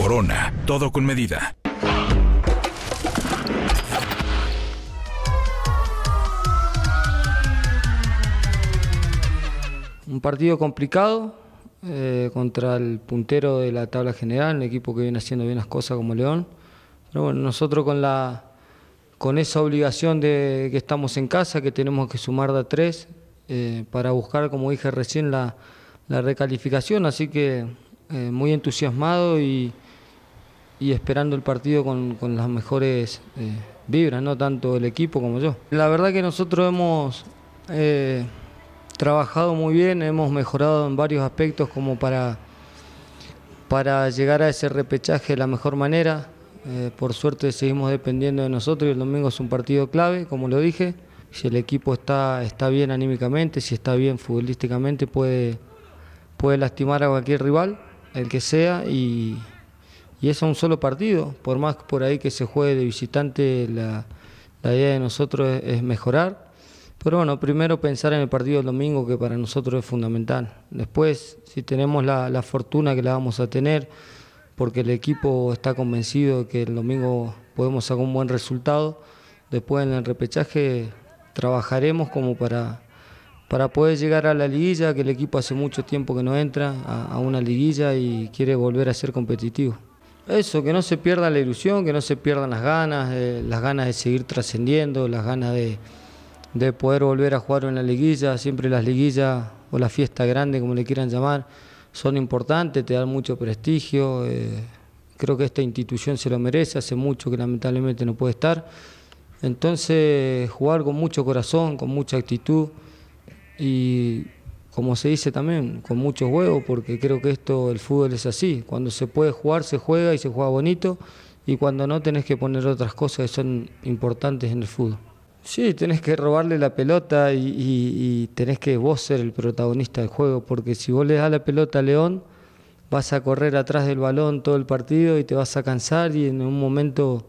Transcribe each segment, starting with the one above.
Corona, todo con medida. Un partido complicado eh, contra el puntero de la tabla general, un equipo que viene haciendo bien las cosas como León. Pero bueno, nosotros con la con esa obligación de que estamos en casa, que tenemos que sumar de a tres eh, para buscar, como dije recién, la, recalificación. Así que eh, muy entusiasmado y, y esperando el partido con, las mejores eh, vibras, no tanto el equipo como yo. La verdad que nosotros hemos eh, trabajado muy bien, hemos mejorado en varios aspectos como para, para llegar a ese repechaje de la mejor manera. Eh, por suerte seguimos dependiendo de nosotros y el domingo es un partido clave, como lo dije. Si el equipo está, está bien anímicamente, si está bien futbolísticamente, puede, puede lastimar a cualquier rival, el que sea, y, y es a un solo partido, por más por ahí que se juegue de visitante, la, idea de nosotros es, mejorar. Pero bueno, primero pensar en el partido del domingo, que para nosotros es fundamental. Después, si tenemos la, fortuna que la vamos a tener, porque el equipo está convencido de que el domingo podemos sacar un buen resultado, después en el repechaje trabajaremos como para, para poder llegar a la liguilla, que el equipo hace mucho tiempo que no entra a una liguilla y quiere volver a ser competitivo. Eso, que no se pierda la ilusión, que no se pierdan las ganas, eh, las ganas de seguir trascendiendo, las ganas de, poder volver a jugar en la liguilla. Siempre las liguillas o la fiesta grande, como le quieran llamar, son importantes, te dan mucho prestigio. Eh, creo que esta institución se lo merece, hace mucho que lamentablemente no puede estar. Entonces, jugar con mucho corazón, con mucha actitud y como se dice también, con mucho juego porque creo que esto, el fútbol es así. Cuando se puede jugar, se juega y se juega bonito, y cuando no, tenés que poner otras cosas que son importantes en el fútbol. Sí, tenés que robarle la pelota y, tenés que vos ser el protagonista del juego, porque si vos le das la pelota a León, vas a correr atrás del balón todo el partido y te vas a cansar y en un momento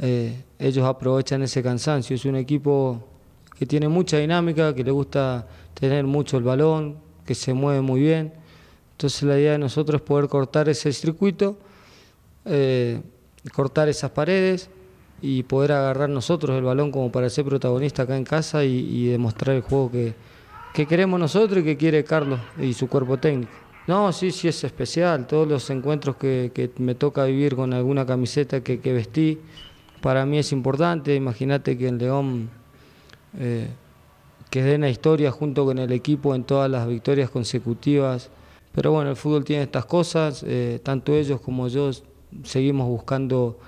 eh, ellos aprovechan ese cansancio. Es un equipo que tiene mucha dinámica, que le gusta tener mucho el balón, que se mueve muy bien. Entonces la idea de nosotros es poder cortar ese circuito, eh, cortar esas paredes y poder agarrar nosotros el balón como para ser protagonista acá en casa y, demostrar el juego que, que queremos nosotros y que quiere Carlos y su cuerpo técnico. No, sí, sí es especial. Todos los encuentros que, me toca vivir con alguna camiseta que, vestí, para mí es importante. Imagínate que el León eh, que den la historia junto con el equipo en todas las victorias consecutivas. Pero bueno, el fútbol tiene estas cosas, eh, tanto ellos como yo seguimos buscando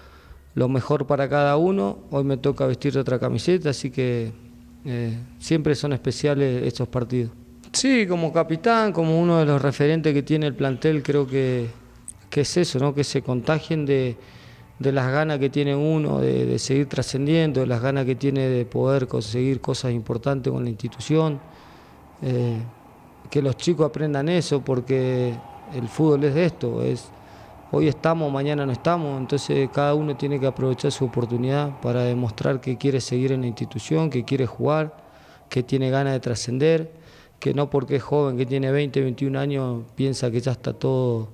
lo mejor para cada uno. Hoy me toca vestir otra camiseta, así que eh, siempre son especiales estos partidos. Sí, como capitán, como uno de los referentes que tiene el plantel, creo que, que es eso, ¿no? que se contagien de, de las ganas que tiene uno de, seguir trascendiendo, de las ganas que tiene de poder conseguir cosas importantes con la institución. Eh, que los chicos aprendan eso porque el fútbol es de esto, es hoy estamos, mañana no estamos, entonces cada uno tiene que aprovechar su oportunidad para demostrar que quiere seguir en la institución, que quiere jugar, que tiene ganas de trascender, que no porque es joven, que tiene 20, 21 años, piensa que ya está todo,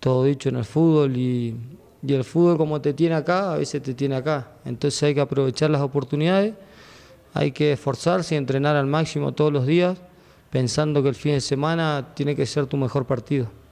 todo dicho en el fútbol y, y el fútbol como te tiene acá, a veces te tiene acá. Entonces hay que aprovechar las oportunidades, hay que esforzarse y entrenar al máximo todos los días, pensando que el fin de semana tiene que ser tu mejor partido.